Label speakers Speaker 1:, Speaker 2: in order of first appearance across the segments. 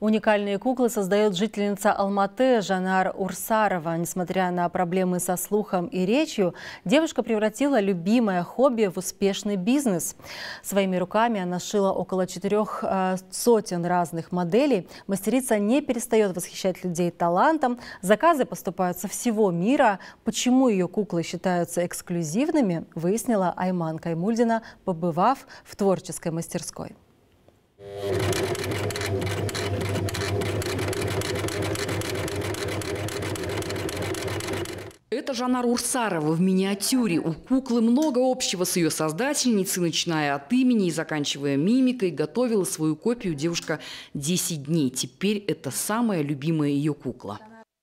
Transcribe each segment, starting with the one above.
Speaker 1: Уникальные куклы создает жительница Алматы Жанар Урсарова. Несмотря на проблемы со слухом и речью, девушка превратила любимое хобби в успешный бизнес. Своими руками она шила около четырех э, сотен разных моделей. Мастерица не перестает восхищать людей талантом. Заказы поступают со всего мира. Почему ее куклы считаются эксклюзивными, выяснила Айман Каймульдина, побывав в творческой мастерской. Thank you.
Speaker 2: Жанар Урсарова в миниатюре. У куклы много общего с ее создательницей, начиная от имени и заканчивая мимикой. Готовила свою копию девушка 10 дней. Теперь это самая любимая ее кукла.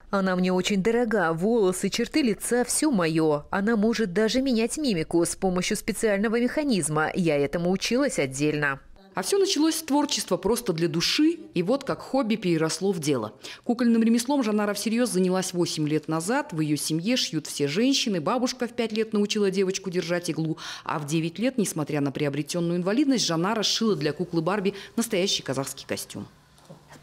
Speaker 3: Она мне очень дорога. Волосы, черты лица – все мое. Она может даже менять мимику с помощью специального механизма.
Speaker 2: Я этому училась отдельно. А все началось с творчества просто для души, и вот как хобби переросло в дело. Кукольным ремеслом Жанара всерьез занялась 8 лет назад. В ее семье шьют все женщины, бабушка в 5 лет научила девочку держать иглу, а в 9 лет, несмотря на приобретенную инвалидность, Жанара шила для куклы Барби настоящий казахский костюм.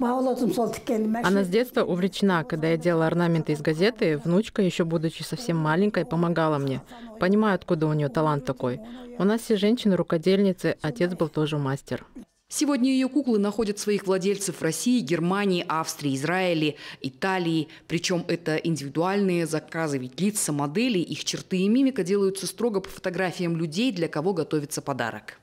Speaker 2: Она с детства увлечена. Когда я делала
Speaker 4: орнаменты из газеты, внучка, еще будучи совсем маленькой, помогала мне. Понимаю, откуда у нее талант такой. У нас все женщины-рукодельницы, отец был тоже мастер.
Speaker 2: Сегодня ее куклы находят своих владельцев в России, Германии, Австрии, Израиле, Италии. Причем это индивидуальные заказы, ведь лица модели, их черты и мимика делаются строго по фотографиям людей, для кого готовится подарок.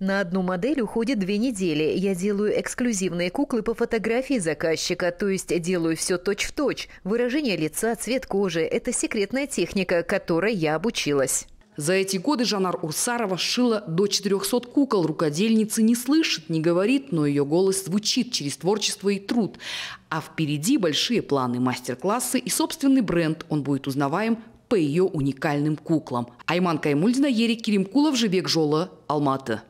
Speaker 3: На одну модель уходит две недели. Я делаю эксклюзивные куклы по фотографии заказчика, то есть делаю все точь-в-точь. -точь. Выражение лица, цвет кожи – это
Speaker 2: секретная техника, которой я обучилась. За эти годы Жанар Урсарова шила до 400 кукол. Рукодельница не слышит, не говорит, но ее голос звучит через творчество и труд. А впереди большие планы, мастер-классы и собственный бренд. Он будет узнаваем по ее уникальным куклам. Айман Каймульдина, Ерик Керимкулов, Жибек Жола, Алматы.